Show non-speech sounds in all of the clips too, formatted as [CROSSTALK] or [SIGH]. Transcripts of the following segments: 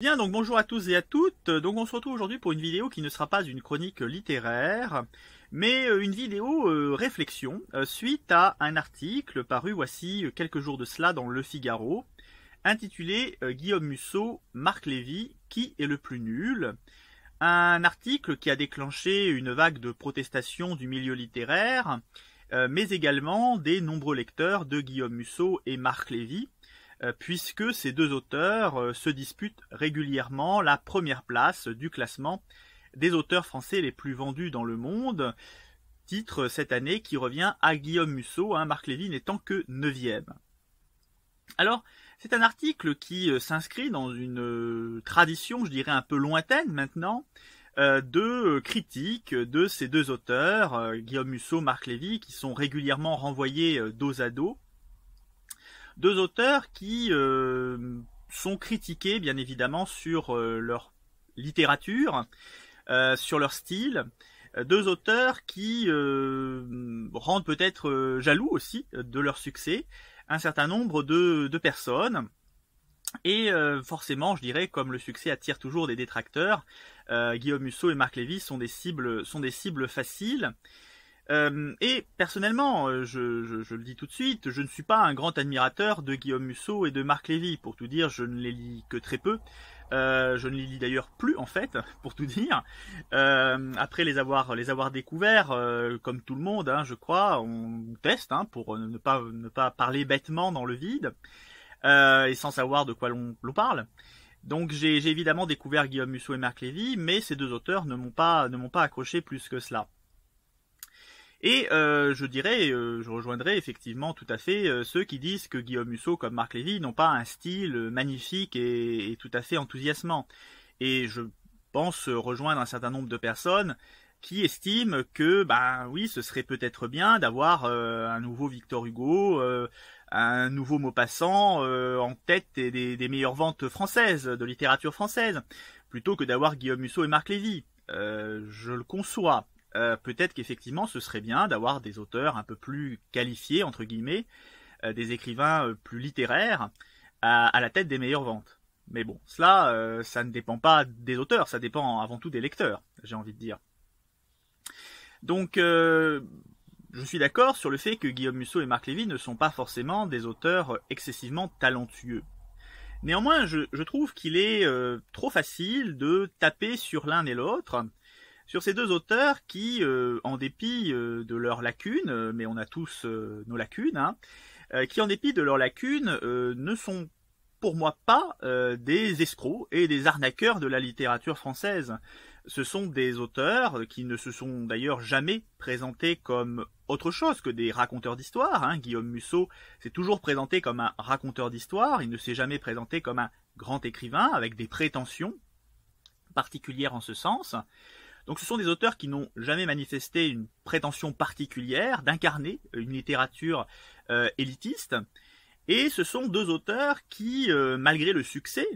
Bien, donc bonjour à tous et à toutes. Donc on se retrouve aujourd'hui pour une vidéo qui ne sera pas une chronique littéraire, mais euh, une vidéo euh, réflexion euh, suite à un article paru voici quelques jours de cela dans Le Figaro, intitulé Guillaume Musso, Marc Lévy, qui est le plus nul Un article qui a déclenché une vague de protestations du milieu littéraire, mais également des nombreux lecteurs de Guillaume Musso et Marc Lévy euh, puisque ces deux auteurs euh, se disputent régulièrement la première place du classement des auteurs français les plus vendus dans le monde. Titre cette année qui revient à Guillaume Musso, hein, Marc Lévy n'étant que neuvième. Alors, c'est un article qui euh, s'inscrit dans une tradition, je dirais un peu lointaine maintenant, de critiques de ces deux auteurs, Guillaume Musso, Marc Lévy, qui sont régulièrement renvoyés dos à dos. Deux auteurs qui euh, sont critiqués, bien évidemment, sur euh, leur littérature, euh, sur leur style. Deux auteurs qui rendent peut-être jaloux aussi de leur succès un certain nombre de, personnes. Et forcément, je dirais, comme le succès attire toujours des détracteurs, Guillaume Musso et Marc Lévy sont des cibles, sont des cibles faciles. Euh, et personnellement, euh, je, le dis tout de suite, je ne suis pas un grand admirateur de Guillaume Musso et de Marc Lévy. Pour tout dire, je ne les lis que très peu. Euh, je ne les lis d'ailleurs plus en fait, [LAUGHS] pour tout dire. après les avoir les avoir découverts, comme tout le monde, hein, je crois, on teste hein, pour ne pas ne pas parler bêtement dans le vide et sans savoir de quoi l'on parle. Donc j'ai évidemment découvert Guillaume Musso et Marc Lévy, mais ces deux auteurs ne m'ont pas ne m'ont pas accroché plus que cela. Et euh, je dirais, euh, je rejoindrai effectivement tout à fait euh, ceux qui disent que Guillaume Musso comme Marc Lévy n'ont pas un style magnifique et, tout à fait enthousiasmant. Et je pense rejoindre un certain nombre de personnes qui estiment que, ben oui, ce serait peut-être bien d'avoir un nouveau Victor Hugo, un nouveau Maupassant en tête des, meilleures ventes françaises, de littérature française, plutôt que d'avoir Guillaume Musso et Marc Lévy. je le conçois, euh, peut-être qu'effectivement ce serait bien d'avoir des auteurs un peu plus qualifiés, entre guillemets, euh, des écrivains euh, plus littéraires à, la tête des meilleures ventes. Mais bon, cela, ça ne dépend pas des auteurs, ça dépend avant tout des lecteurs, j'ai envie de dire. Donc, je suis d'accord sur le fait que Guillaume Musso et Marc Lévy ne sont pas forcément des auteurs excessivement talentueux. Néanmoins, je, trouve qu'il est trop facile de taper sur l'un et l'autre sur ces deux auteurs qui, en dépit de leurs lacunes, mais on a tous nos lacunes, qui, en dépit de leurs lacunes, ne sont pour moi pas euh, des escrocs et des arnaqueurs de la littérature française. Ce sont des auteurs qui ne se sont d'ailleurs jamais présentés comme autre chose que des raconteurs d'histoire. Hein. Guillaume Musso s'est toujours présenté comme un raconteur d'histoire, il ne s'est jamais présenté comme un grand écrivain avec des prétentions particulières en ce sens. Donc ce sont des auteurs qui n'ont jamais manifesté une prétention particulière d'incarner euh, une littérature euh, élitiste. Et ce sont deux auteurs qui, euh, malgré le succès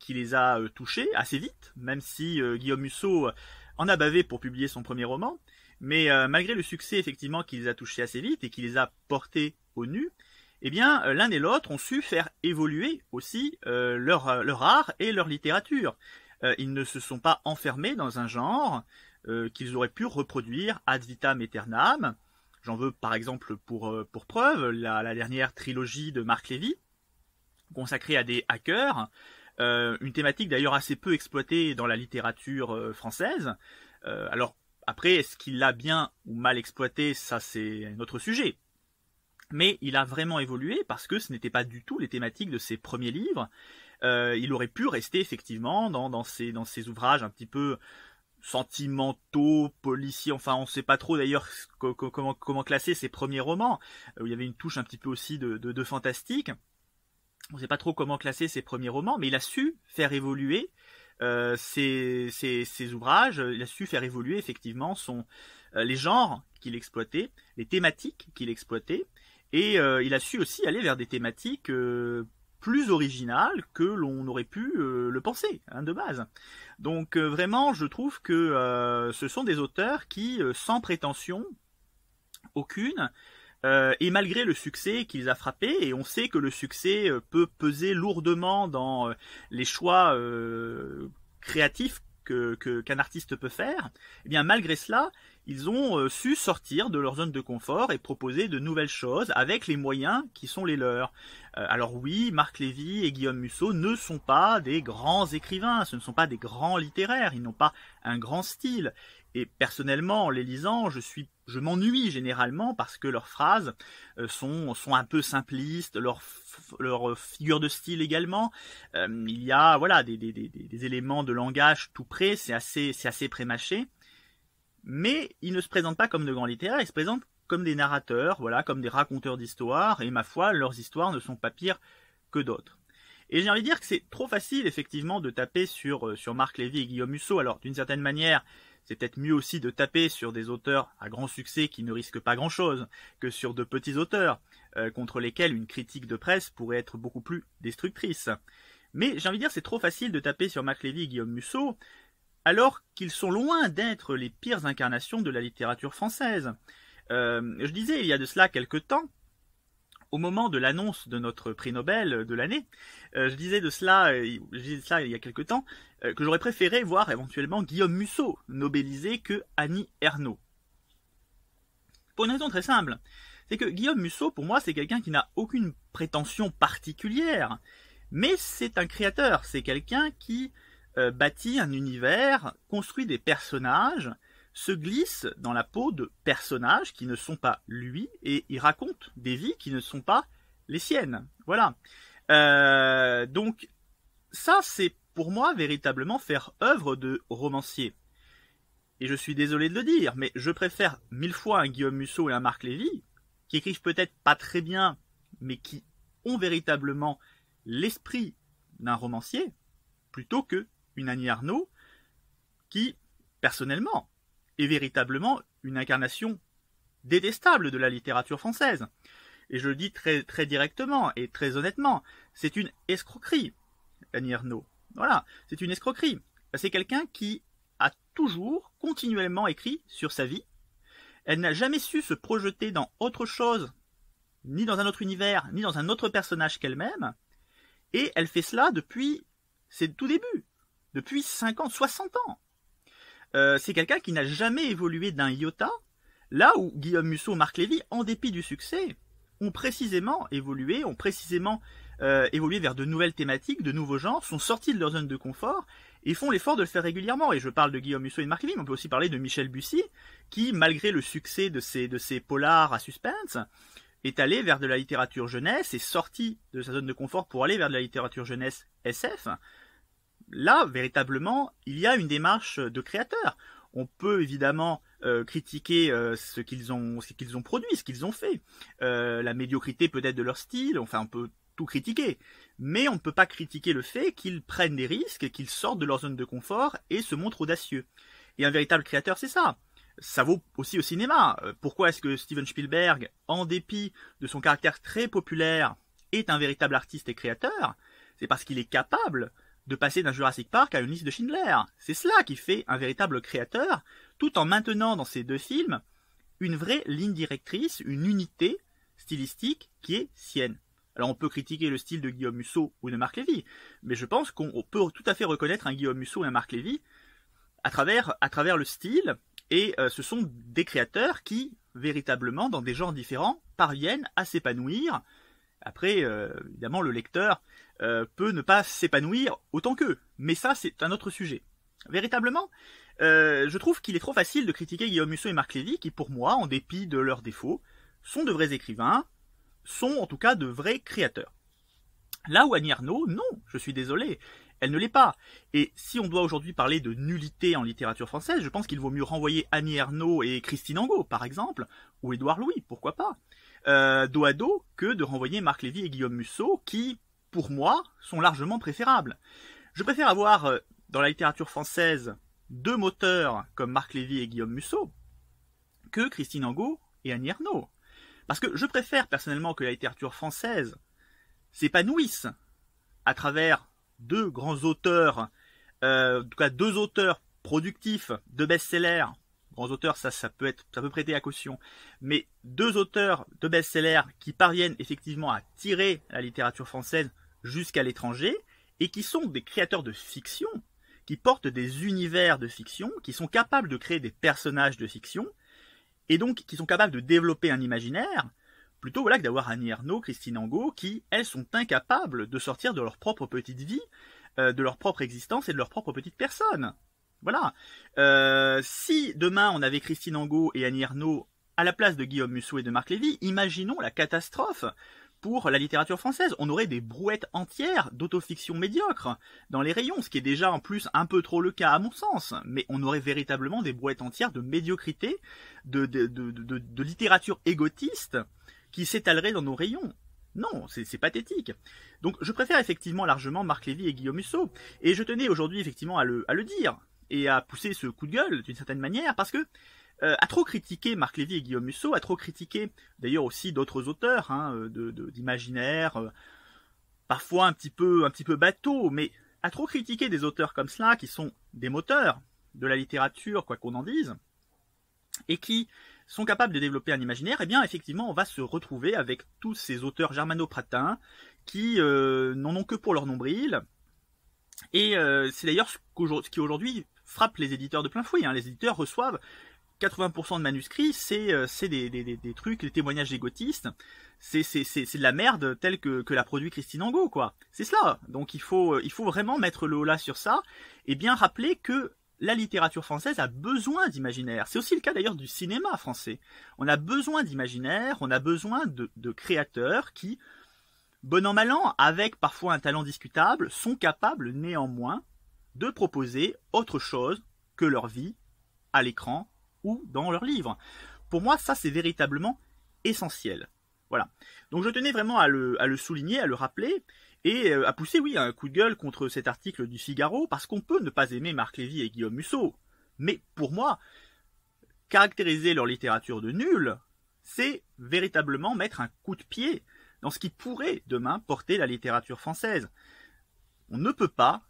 qui les a touchés assez vite, même si Guillaume Husseau en a bavé pour publier son premier roman, mais malgré le succès effectivement qui les a touchés assez vite et qui les a portés au nu, eh bien, l'un et l'autre ont su faire évoluer aussi leur, leur art et leur littérature. Euh, ils ne se sont pas enfermés dans un genre euh, qu'ils auraient pu reproduire ad vitam aeternam. J'en veux par exemple pour, euh, preuve la, dernière trilogie de Marc Lévy, consacrée à des hackers, une thématique d'ailleurs assez peu exploitée dans la littérature française. alors après, est-ce qu'il l'a bien ou mal exploité Ça, c'est un autre sujet. Mais il a vraiment évolué parce que ce n'était pas du tout les thématiques de ses premiers livres. Euh, il aurait pu rester effectivement dans, dans, ses, ouvrages un petit peu sentimentaux, policiers, enfin on ne sait pas trop d'ailleurs comment, classer ses premiers romans, où il y avait une touche un petit peu aussi de, fantastique. On ne sait pas trop comment classer ses premiers romans, mais il a su faire évoluer euh, ses, ouvrages, il a su faire évoluer effectivement euh, les genres qu'il exploitait, les thématiques qu'il exploitait, et il a su aussi aller vers des thématiques plus original que l'on aurait pu euh, le penser hein, de base. Donc euh, vraiment, je trouve que euh, ce sont des auteurs qui, sans prétention aucune, et malgré le succès qu'ils a frappé, et on sait que le succès peut peser lourdement dans les choix créatifs qu'un artiste peut faire, et eh bien malgré cela, ils ont euh, su sortir de leur zone de confort et proposer de nouvelles choses avec les moyens qui sont les leurs. Euh, alors oui, Marc Lévy et Guillaume Musso ne sont pas des grands écrivains, ce ne sont pas des grands littéraires, ils n'ont pas un grand style. Et personnellement, en les lisant, je suis, je m'ennuie généralement parce que leurs phrases euh, sont, sont un peu simplistes, leurs leur figure de style également. il y a voilà des, des, des, des éléments de langage tout près, c'est assez, c'est assez prémâché mais ils ne se présentent pas comme de grands littéraires, ils se présentent comme des narrateurs, voilà, comme des raconteurs d'histoires, et ma foi, leurs histoires ne sont pas pires que d'autres. Et j'ai envie de dire que c'est trop facile, effectivement, de taper sur, euh, sur Marc Lévy et Guillaume Musso. Alors, d'une certaine manière, c'est peut-être mieux aussi de taper sur des auteurs à grand succès qui ne risquent pas grand-chose que sur de petits auteurs, euh, contre lesquels une critique de presse pourrait être beaucoup plus destructrice. Mais j'ai envie de dire que c'est trop facile de taper sur Marc Lévy et Guillaume Musso, alors qu'ils sont loin d'être les pires incarnations de la littérature française. Euh, je disais il y a de cela quelque temps, au moment de l'annonce de notre prix Nobel de l'année, euh, je disais de cela, euh, je disais il y a quelque temps, que j'aurais préféré voir éventuellement Guillaume Musso nobelisé que Annie Ernaux. Pour une raison très simple, c'est que Guillaume Musso, pour moi, c'est quelqu'un qui n'a aucune prétention particulière, mais c'est un créateur, c'est quelqu'un qui euh, bâtit un univers, construit des personnages, se glisse dans la peau de personnages qui ne sont pas lui et il raconte des vies qui ne sont pas les siennes. Voilà. Euh, donc ça, c'est pour moi véritablement faire œuvre de romancier. Et je suis désolé de le dire, mais je préfère mille fois un Guillaume Musso et un Marc Lévy, qui écrivent peut-être pas très bien, mais qui ont véritablement l'esprit d'un romancier, plutôt que une Annie Arnaud qui, personnellement, est véritablement une incarnation détestable de la littérature française. Et je le dis très, très directement et très honnêtement, c'est une escroquerie, Annie Arnaud. Voilà, c'est une escroquerie. C'est quelqu'un qui a toujours, continuellement écrit sur sa vie. Elle n'a jamais su se projeter dans autre chose, ni dans un autre univers, ni dans un autre personnage qu'elle-même. Et elle fait cela depuis ses tout débuts depuis 50, 60 ans. Euh, c'est quelqu'un qui n'a jamais évolué d'un iota, là où Guillaume Musso, Marc Lévy, en dépit du succès, ont précisément évolué, ont précisément euh, évolué vers de nouvelles thématiques, de nouveaux genres, sont sortis de leur zone de confort et font l'effort de le faire régulièrement. Et je parle de Guillaume Musso et de Marc Lévy, mais on peut aussi parler de Michel Bussy, qui, malgré le succès de ses, de ses polars à suspense, est allé vers de la littérature jeunesse, est sorti de sa zone de confort pour aller vers de la littérature jeunesse SF, là, véritablement, il y a une démarche de créateur. On peut évidemment euh, critiquer euh, ce qu'ils ont, ce qu'ils ont produit, ce qu'ils ont fait, euh, la médiocrité peut-être de leur style. Enfin, on peut tout critiquer, mais on ne peut pas critiquer le fait qu'ils prennent des risques, qu'ils sortent de leur zone de confort et se montrent audacieux. Et un véritable créateur, c'est ça. Ça vaut aussi au cinéma. Pourquoi est-ce que Steven Spielberg, en dépit de son caractère très populaire, est un véritable artiste et créateur C'est parce qu'il est capable de passer d'un Jurassic Park à une liste de Schindler. C'est cela qui fait un véritable créateur, tout en maintenant dans ces deux films une vraie ligne directrice, une unité stylistique qui est sienne. Alors on peut critiquer le style de Guillaume Musso ou de Marc Lévy, mais je pense qu'on peut tout à fait reconnaître un Guillaume Musso et un Marc Lévy à travers, le style, et euh, ce sont des créateurs qui, véritablement, dans des genres différents, parviennent à s'épanouir. Après, euh, évidemment, le lecteur euh, peut ne pas s'épanouir autant qu'eux. Mais ça, c'est un autre sujet. Véritablement, euh, je trouve qu'il est trop facile de critiquer Guillaume Musso et Marc Lévy, qui pour moi, en dépit de leurs défauts, sont de vrais écrivains, sont en tout cas de vrais créateurs. Là où Annie Arnaud, non, je suis désolé, elle ne l'est pas. Et si on doit aujourd'hui parler de nullité en littérature française, je pense qu'il vaut mieux renvoyer Annie Arnault et Christine Angot, par exemple, ou Édouard Louis, pourquoi pas, euh, dos à dos, que de renvoyer Marc Lévy et Guillaume Musso, qui, pour moi, sont largement préférables. Je préfère avoir euh, dans la littérature française deux moteurs comme Marc Lévy et Guillaume Musso que Christine Angot et Annie Ernaux. Parce que je préfère personnellement que la littérature française s'épanouisse à travers deux grands auteurs, euh, en tout cas deux auteurs productifs de best-sellers. Grands auteurs, ça, ça peut être, ça peut prêter à caution. Mais deux auteurs de best-sellers qui parviennent effectivement à tirer la littérature française jusqu'à l'étranger, et qui sont des créateurs de fiction, qui portent des univers de fiction, qui sont capables de créer des personnages de fiction, et donc qui sont capables de développer un imaginaire, plutôt que d'avoir Annie Ernaux, Christine Angot, qui, elles, sont incapables de sortir de leur propre petite vie, euh, de leur propre existence et de leur propre petite personne. Voilà. Euh, si demain on avait Christine Angot et Annie Ernaux à la place de Guillaume Musso et de Marc Lévy, imaginons la catastrophe pour la littérature française. On aurait des brouettes entières d'autofiction médiocre dans les rayons, ce qui est déjà en plus un peu trop le cas à mon sens, mais on aurait véritablement des brouettes entières de médiocrité, de, de, littérature égotiste qui s'étalerait dans nos rayons. Non, c'est pathétique. Donc je préfère effectivement largement Marc Lévy et Guillaume Musso, et je tenais aujourd'hui effectivement à le, à le dire, et à pousser ce coup de gueule d'une certaine manière, parce que euh, à trop critiquer Marc Lévy et Guillaume Musso, a trop critiqué d'ailleurs aussi d'autres auteurs hein, d'imaginaire, euh, de, euh, parfois un petit peu un petit peu bateau, mais à trop critiquer des auteurs comme cela qui sont des moteurs de la littérature, quoi qu'on en dise, et qui sont capables de développer un imaginaire, eh bien effectivement on va se retrouver avec tous ces auteurs germano-pratins qui n'en ont que pour leur nombril. Et c'est d'ailleurs ce, qui aujourd'hui frappe les éditeurs de plein fouet. Hein. Les éditeurs reçoivent 80% de manuscrits, c'est euh, des, des, des, trucs, des témoignages égotistes. c'est de la merde telle que, que l'a produit Christine Angot, quoi. C'est cela. Donc il faut, euh, il faut vraiment mettre le holà sur ça et bien rappeler que la littérature française a besoin d'imaginaire. C'est aussi le cas d'ailleurs du cinéma français. On a besoin d'imaginaire, on a besoin de, de créateurs qui, bon an mal an, avec parfois un talent discutable, sont capables néanmoins de proposer autre chose que leur vie à l'écran ou dans leurs livres. Pour moi, ça, c'est véritablement essentiel. Voilà. Donc je tenais vraiment à le, souligner, à le rappeler, et euh, à pousser, oui, un coup de gueule contre cet article du Figaro, parce qu'on peut ne pas aimer Marc Lévy et Guillaume Musso. Mais pour moi, caractériser leur littérature de nulle, c'est véritablement mettre un coup de pied dans ce qui pourrait demain porter la littérature française. On ne peut pas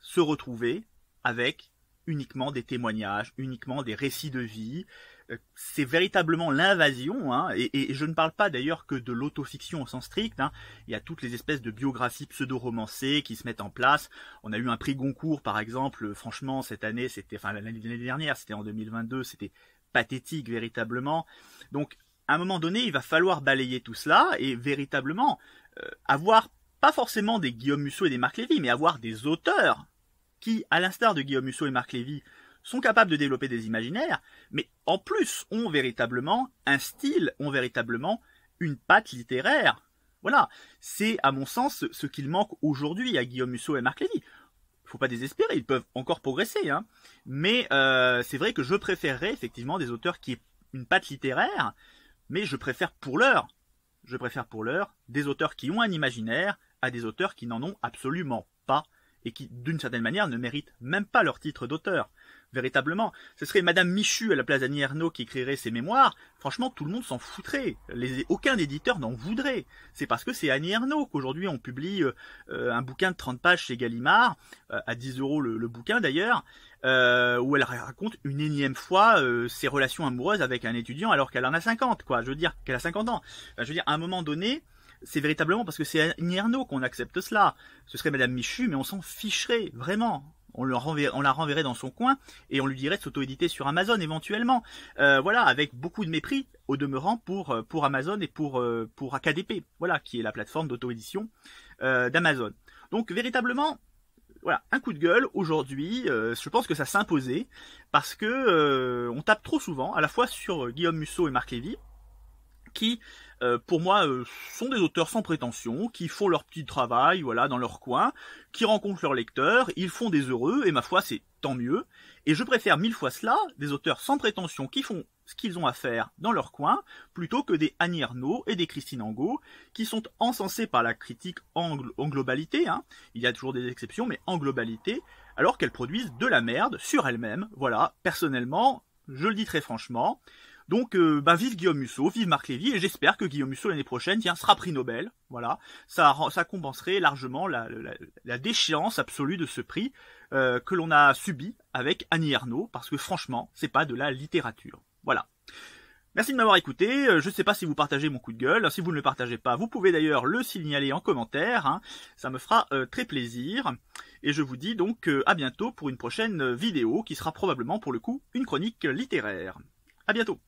se retrouver avec uniquement des témoignages, uniquement des récits de vie. Euh, c'est véritablement l'invasion, hein, et, je ne parle pas d'ailleurs que de l'autofiction au sens strict. Hein. Il y a toutes les espèces de biographies pseudo-romancées qui se mettent en place. On a eu un prix Goncourt, par exemple. Franchement, cette année, c'était, enfin l'année dernière, c'était en 2022, c'était pathétique véritablement. Donc, à un moment donné, il va falloir balayer tout cela et véritablement euh, avoir pas forcément des Guillaume Musso et des Marc Lévy, mais avoir des auteurs qui, à l'instar de Guillaume Musso et Marc Lévy, sont capables de développer des imaginaires, mais en plus ont véritablement un style, ont véritablement une patte littéraire. Voilà, c'est à mon sens ce qu'il manque aujourd'hui à Guillaume Musso et Marc Lévy. Faut pas désespérer, ils peuvent encore progresser, hein. Mais euh, c'est vrai que je préférerais effectivement des auteurs qui ont une patte littéraire, mais je préfère pour l'heure, je préfère pour l'heure des auteurs qui ont un imaginaire à des auteurs qui n'en ont absolument pas et qui, d'une certaine manière, ne méritent même pas leur titre d'auteur. Véritablement, ce serait Madame Michu à la place d'Annie qui écrirait ses mémoires. Franchement, tout le monde s'en foutrait. Les, aucun éditeur n'en voudrait. C'est parce que c'est Annie qu'aujourd'hui on publie euh, un bouquin de 30 pages chez Gallimard, euh, à 10 euros le, bouquin d'ailleurs, euh, où elle raconte une énième fois ses relations amoureuses avec un étudiant alors qu'elle en a 50, quoi. Je veux dire, qu'elle a 50 ans. je veux dire, à un moment donné, c'est véritablement parce que c'est Nierno qu'on accepte cela. Ce serait Madame Michu, mais on s'en ficherait vraiment. On, la renverrait dans son coin et on lui dirait de s'auto-éditer sur Amazon éventuellement. Euh, voilà, avec beaucoup de mépris au demeurant pour, euh, pour Amazon et pour, euh, pour AKDP, voilà, qui est la plateforme d'auto-édition d'Amazon. Donc véritablement, voilà, un coup de gueule aujourd'hui. je pense que ça s'imposait parce que on tape trop souvent, à la fois sur Guillaume Musso et Marc Lévy, qui euh, pour moi, euh, sont des auteurs sans prétention, qui font leur petit travail, voilà, dans leur coin, qui rencontrent leurs lecteurs, ils font des heureux, et ma foi, c'est tant mieux. Et je préfère mille fois cela, des auteurs sans prétention qui font ce qu'ils ont à faire dans leur coin, plutôt que des Annie et des Christine Angot, qui sont encensés par la critique en, en globalité, hein. il y a toujours des exceptions, mais en globalité, alors qu'elles produisent de la merde sur elles-mêmes. Voilà, personnellement, je le dis très franchement, donc, euh, bah, vive Guillaume Musso, vive Marc Lévy, et j'espère que Guillaume Musso l'année prochaine, tiens, sera prix Nobel. Voilà, ça, ça compenserait largement la, déchéance absolue de ce prix euh, que l'on a subi avec Annie Ernaux, parce que franchement, c'est pas de la littérature. Voilà. Merci de m'avoir écouté. Euh, je ne sais pas si vous partagez mon coup de gueule. Si vous ne le partagez pas, vous pouvez d'ailleurs le signaler en commentaire. Hein. Ça me fera très plaisir. Et je vous dis donc à bientôt pour une prochaine vidéo qui sera probablement pour le coup une chronique littéraire. À bientôt.